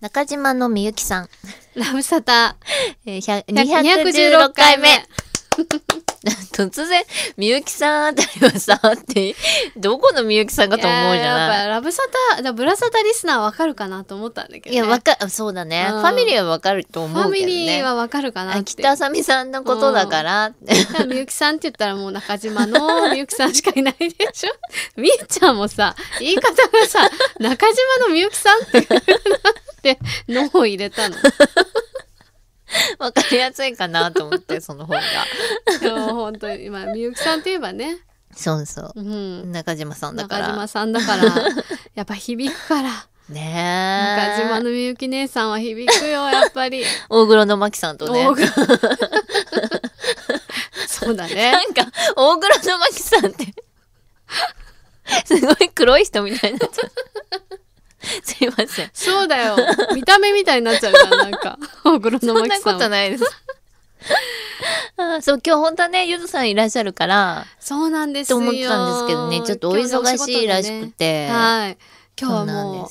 中島のみゆきさん。ラブサタ、えー、216回目。突然、みゆきさんあたりはさ、って、どこのみゆきさんかと思うじゃないやっぱラブサタ、ブラサタリスナーわかるかなと思ったんだけど、ね、いや、わか、そうだね、ファミリーはわかると思うけど、ね、ファミリーはわかるかなって。北あさみさんのことだから。うん、みゆきさんって言ったらもう中島の みゆきさんしかいないでしょみーちゃんもさ、言い方がさ、中島のみゆきさんって、で、脳を入れたの。わかりやすいかなと思って、その本が。そう、本当に。今、あ、みゆきさんといえばね。そうそう。うん、中島さんだから。中島さんだから、やっぱ響くから。ねえ。中島のみゆき姉さんは響くよ、やっぱり。大黒のまきさんとね。そうだね。なんか、大黒のまきさんって、すごい黒い人みたいになっちゃう。すいません。そうだよ。見た目みたいになっちゃうから、なんか。大 黒のそんなことないです。あそう、今日本当はね、ゆずさんいらっしゃるから、そうなんですよ。と思ってたんですけどね、ちょっとお忙しいらしくて。ね、はい。今日はもう、う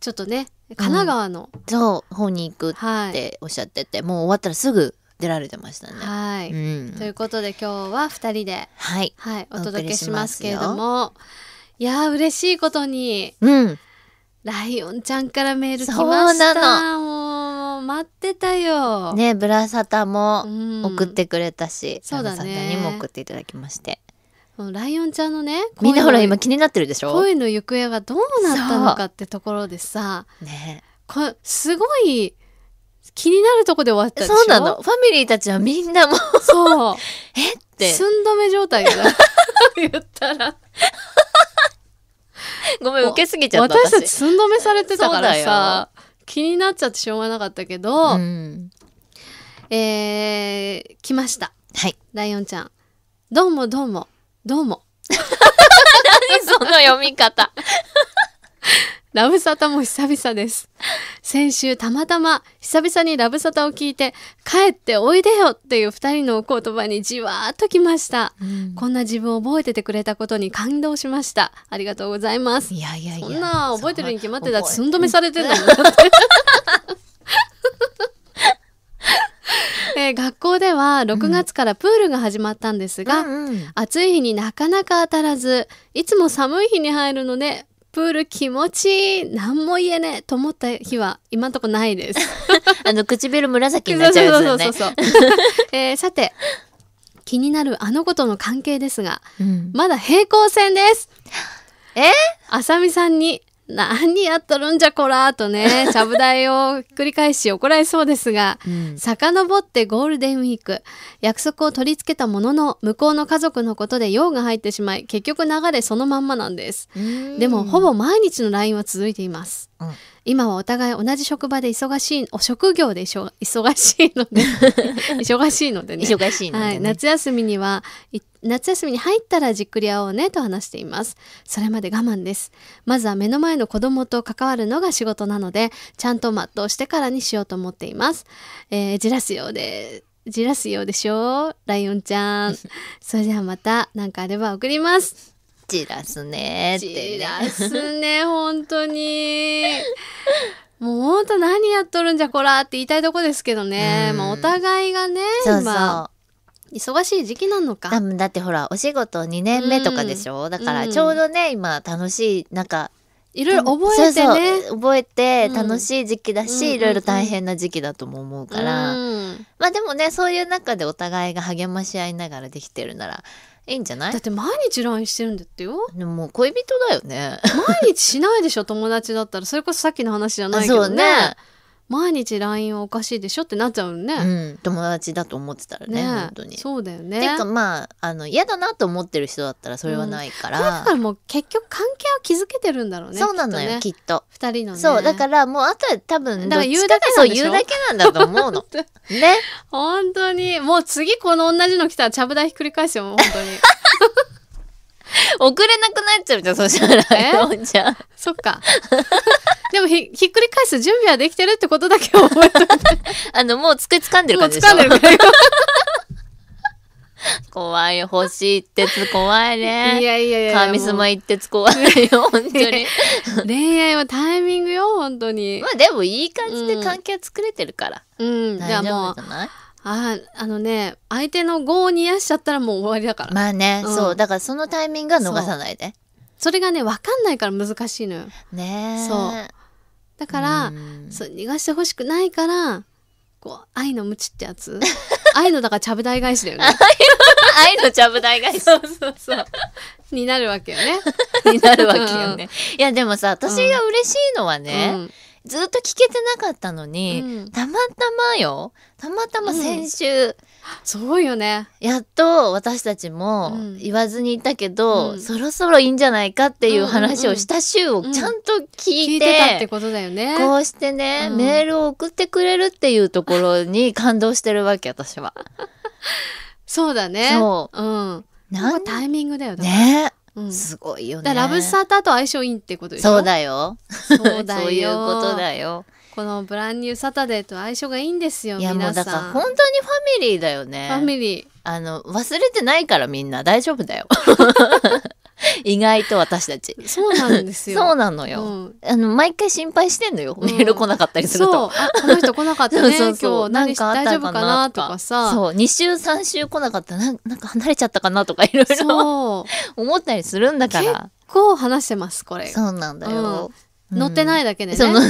ちょっとね、神奈川の、うん、そう方に行くっておっしゃってて、はい、もう終わったらすぐ出られてましたね。はい、うん、ということで今日は2人で、はい、はい、お届けしますけれどもいやー嬉しいことに、うん、ライオンちゃんからメール来ましたそうなのもう待ってたよねブラサタも送ってくれたし、うん、そうだねにも送っていただきましてライオンちゃんのねみんなほら今気になってるでしょ恋の行方はどうなったのかってところでさ、ね、こすごい気になるとこで終わったそうなのファミリーたちはみんなもうそう えって寸止め状態だ 言ったら ごめん、受けすぎちゃった私。私たち寸止めされてたからさ、気になっちゃってしょうがなかったけど、うん、えー、来ました。はい。ライオンちゃん。どうもどうも、どうも。何その読み方。ラブサタも久々です。先週たまたま久々にラブサタを聞いて、帰っておいでよっていう二人のお言葉にじわーっときました。うん、こんな自分を覚えててくれたことに感動しました。ありがとうございます。いやいやいや。そんな覚えてるに決まってた寸止めされてんだもん。えー、学校では6月からプールが始まったんですが、うんうんうん、暑い日になかなか当たらずいつも寒い日に入るのでプール気持ちいい何も言えねえと思った日は今んとこないです。あの、唇紫になっちゃうやつだね。そうそうそうそうえー、さて、気になるあの子との関係ですが、うんまだ平行線ですえあさみさんに何やっとるんじゃこらとね、ちゃぶ台を繰り返し怒られそうですが、うん、遡ってゴールデンウィーク、約束を取り付けたものの、向こうの家族のことで用が入ってしまい、結局流れそのまんまなんです。でも、ほぼ毎日の LINE は続いています。うん今はお互い同じ職場で忙しい、お職業でしょ忙しいので 忙しいのでね。忙しいので、ね、はい。夏休みには、夏休みに入ったらじっくり会おうねと話しています。それまで我慢です。まずは目の前の子供と関わるのが仕事なので、ちゃんと全うしてからにしようと思っています。えー、じらすようで、じらすようでしょうライオンちゃん。それではまた何かあれば送ります。散らすねってね。散らすね、本当に。もう本当何やっとるんじゃこらって言いたいとこですけどね。まあお互いがね、そうそう忙しい時期なのか。多分だってほら、お仕事2年目とかでしょ、うん、だからちょうどね、今楽しい、なんか、いろいろ覚えてね。そうそう覚えて楽しい時期だし、うん、いろいろ大変な時期だとも思うから、うん、まあでもね、そういう中でお互いが励まし合いながらできてるなら、いいんじゃないだって毎日 LINE してるんだってよ。でももう恋人だよね。毎日しないでしょ、友達だったら。それこそさっきの話じゃないけどね。そうね。毎日 LINE おかしいでしょってなっちゃうね、うん、友達だと思ってたらねね本当にそうだよねていうかまああの嫌だなと思ってる人だったらそれはないから、うん、だからもう結局関係を築けてるんだろうねそうなのよきっと、ねっと、2人のねそうだからもうあとは多分だから言うそう言うだけなんだと思うの ね本当にもう次この同じの来たらちゃぶ台ひっくり返すよ本当に 送れなくなっちゃうじゃん、そしたら。じゃそっか。でもひ、ひっくり返す準備はできてるってことだけ覚えいて。あの、もう机掴んでる感じでし掴んでる 怖いよ、星一徹怖いね。いやいやいや。神様一徹怖いよ、本当に。恋愛はタイミングよ、本当にま。あでもいい感じで関係は作れてるから。うん。じゃ大丈夫じ、ゃないああのね相手の業を癒やしちゃったらもう終わりだからまあね、うん、そうだからそのタイミングは逃さないでそれがね分かんないから難しいのよねそうだからそう逃がしてほしくないからこう愛の無知ってやつ 愛のだからちゃぶ台返しだよね 愛のちゃぶ台返し そうそうそうになるわけよねになるわけよね、うん、いやでもさ私が嬉しいのはね、うんずっと聞けてなかったのに、うんたまたまよたまたま先週、すそうよね。やっと私たちも言わずにいたけど、うんそろそろいいんじゃないかっていう話をした週をちゃんと聞聞いてたってことだよね。こうしてね、うんメールを送ってくれるっていうところに感動してるわけ、私は。そうだね。そう。うん。なんタイミングだよ。だねうん、すごいよね。だラブサターターと相性いいってことでしょそうだよ。そうだよ。そういうことだよ。このブランニューサタデーと相性がいいんですよ、いやもうだから本当にファミリーだよね。ファミリー。あの、忘れてないからみんな大丈夫だよ。意外と私たち。そうなんですよ。そうなのよ。うん、あの、毎回心配してんのよ。メール来なかったりすると。この人来なかったね。そうそう今日大丈夫かなとかさ。そう、2週三週来なかったな、なんか離れちゃったかなとかいろいろ思ったりするんだから。結構話してます、これ。そうなんだよ。乗ってないだけでね。その、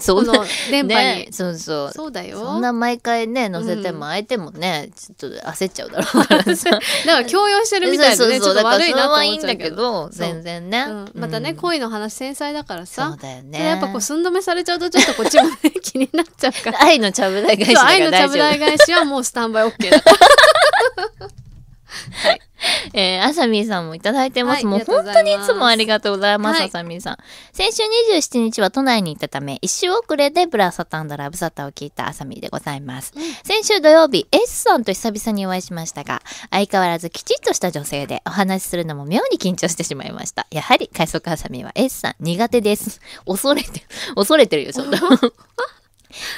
その電波に、ね。そうそう。そうだよ。そんな毎回ね、乗せても相手もね、ちょっと焦っちゃうだろうからさ。だから強要してるみたいな、ね、ちょっと悪いなと思いちゃけど。全然ね。またね、恋の話繊細だからさ。そうだよね。やっぱこう、寸止めされちゃうとちょっとこっちもね、気になっちゃうから。愛のちゃぶ台返し愛のちゃぶ台返しはもうスタンバイ OK だー はい。えー、あさみーさんもいただいてます。はい、もう本当にいつもありがとうございます、はい、あさみーさん。先週27日は都内に行ったため、一週遅れでブラサタンドラブサタを聞いたあさみーでございます。先週土曜日、S さんと久々にお会いしましたが、相変わらずきちっとした女性で、お話しするのも妙に緊張してしまいました。やはり、快速あさみーは S さん苦手です。恐れてる、恐れてるよ、ちょっと。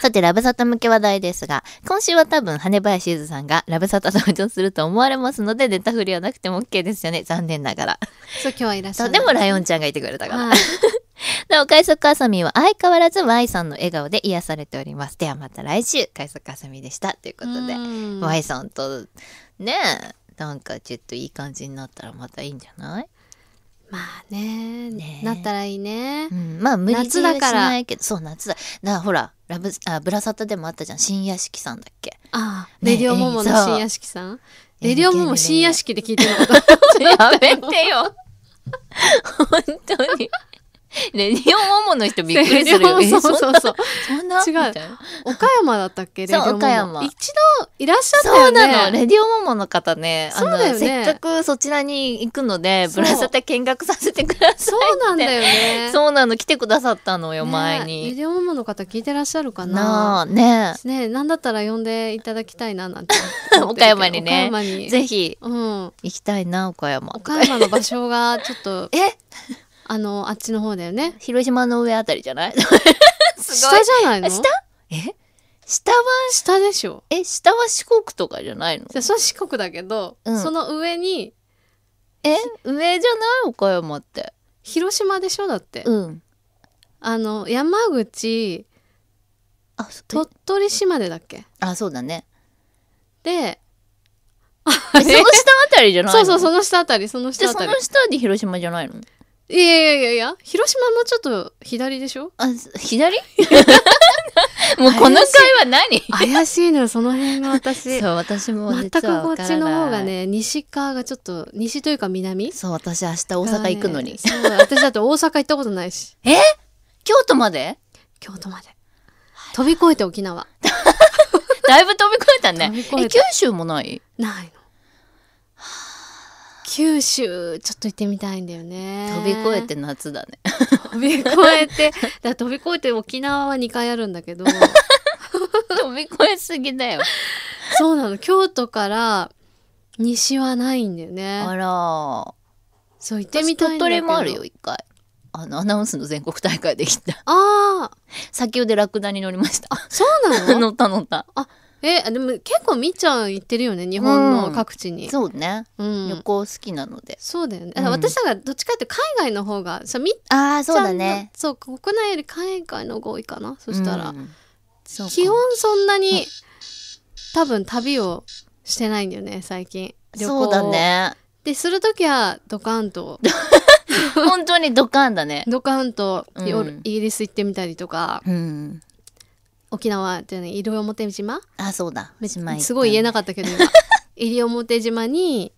さて、ラブサタ向け話題ですが、今週は多分、羽林ゆずさんがラブサタ登場すると思われますので、出たふりはなくても OK ですよね。残念ながら。そう、今日はいらっしゃる。でも、ライオンちゃんがいてくれたから。なお、快速あさみは相変わらず Y さんの笑顔で癒されております。ではまた来週、快速あさみでした。ということで、Y さんと、ねえ、なんかちょっといい感じになったらまたいいんじゃないまあねねなったらいいね、うん、まあ無理夏だからないけどそう夏だだからほらラブあブラサタでもあったじゃん新屋敷さんだっけああ、ね、レディオモモの新屋敷さんレディオモモ新屋敷で聞いてるのか やめてよ本当にレディオモモの人びっくりするよ。そうそうそう。そんな違う。岡山だったっけレディオモモ。岡山。一度いらっしゃったよね。そうなの。レディオモモの方ね。そうだよね。せっかくそちらに行くので、ブラサタ見学させてくださいそうなんだよね。そうなの。来てくださったのよ、前に。レディオモモの方聞いてらっしゃるかなねねなんだったら呼んでいただきたいな、なんて。岡山にね。岡山に。ぜひ。うん。行きたいな、岡山。岡山の場所がちょっと。えあの、あっちの方だよね。広島の上あたりじゃないい。下じゃないの下え下は下でしょ。え、下は四国とかじゃないのじゃそれ四国だけど、うん、その上に。え上じゃない岡山って。広島でしょだって。うん。あの、山口、あ鳥取島でだっけあ、そうだね。で、その下あたりじゃないの そうそう、その下あたり、その下あたり。その下で広島じゃないのいやいやいやいや、広島もちょっと左でしょあ、左 もうこの会話何怪しいのよ、その辺が私。そう、私も全くこっちの方がね、西側がちょっと、西というか南そう、私明日大阪行くのに。ね、そう、私だって大阪行ったことないし。え京都まで京都まで。飛び越えて沖縄。だいぶ飛び越えたね。え、九州もないないの九州ちょっと行ってみたいんだよね飛び越えて夏だね飛び越えてだ飛び越えて沖縄は2回あるんだけど 飛び越えすぎだよそうなの京都から西はないんだよねあらそう行ってみたい鳥取もあるよ一回あのアナウンスの全国大会できたああ砂丘でラクダに乗りましたそうなの 乗った乗ったあえでも結構みっちゃん行ってるよね日本の各地に、うん、そうね、うん、旅行好きなのでそうだよね、うん、私だからどっちかっていうと海外の方がさみああそうだねそう国内より海外の方が多いかなそしたら、基本そんなに多分旅をしてないんだよね最近旅行そうだねでする時はドカンと 本当にドカンだねドカンと、イギリス行ってみたりとか、うん沖縄っていうね西表島あそうだすごい言えなかったけど今西 表島に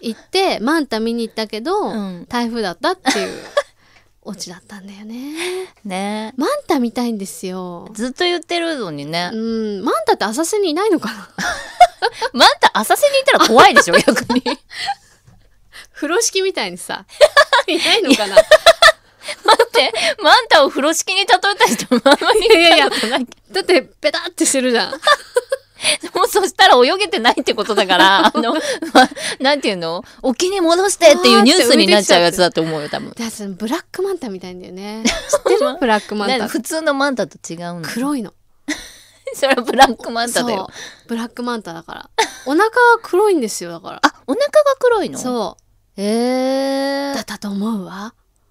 行ってマンタ見に行ったけど、うん、台風だったっていう。オチだったんだよね。ねマンタ見たいんですよ。ずっと言ってるのにね。うん。マンタって浅瀬にいないのかな マンタ浅瀬にいたら怖いでしょ、逆に。風呂敷みたいにさ。いないのかな待って、マンタを風呂敷に例えた人、あんまにいやいや、だって、ペタってしてるじゃん。もうそしたら泳げてないってことだから、あの、ま、なんていうの沖に戻してっていうニュースになっちゃうやつだと思うよ、多分。そのブラックマンタみたいんだよね。知ってるブラックマンタ。普通のマンタと違うの。黒いの。それはブラックマンタだよ。ブラックマンタだから。お腹は黒いんですよ、だから。あ、お腹が黒いのそう。ええー。だったと思うわ。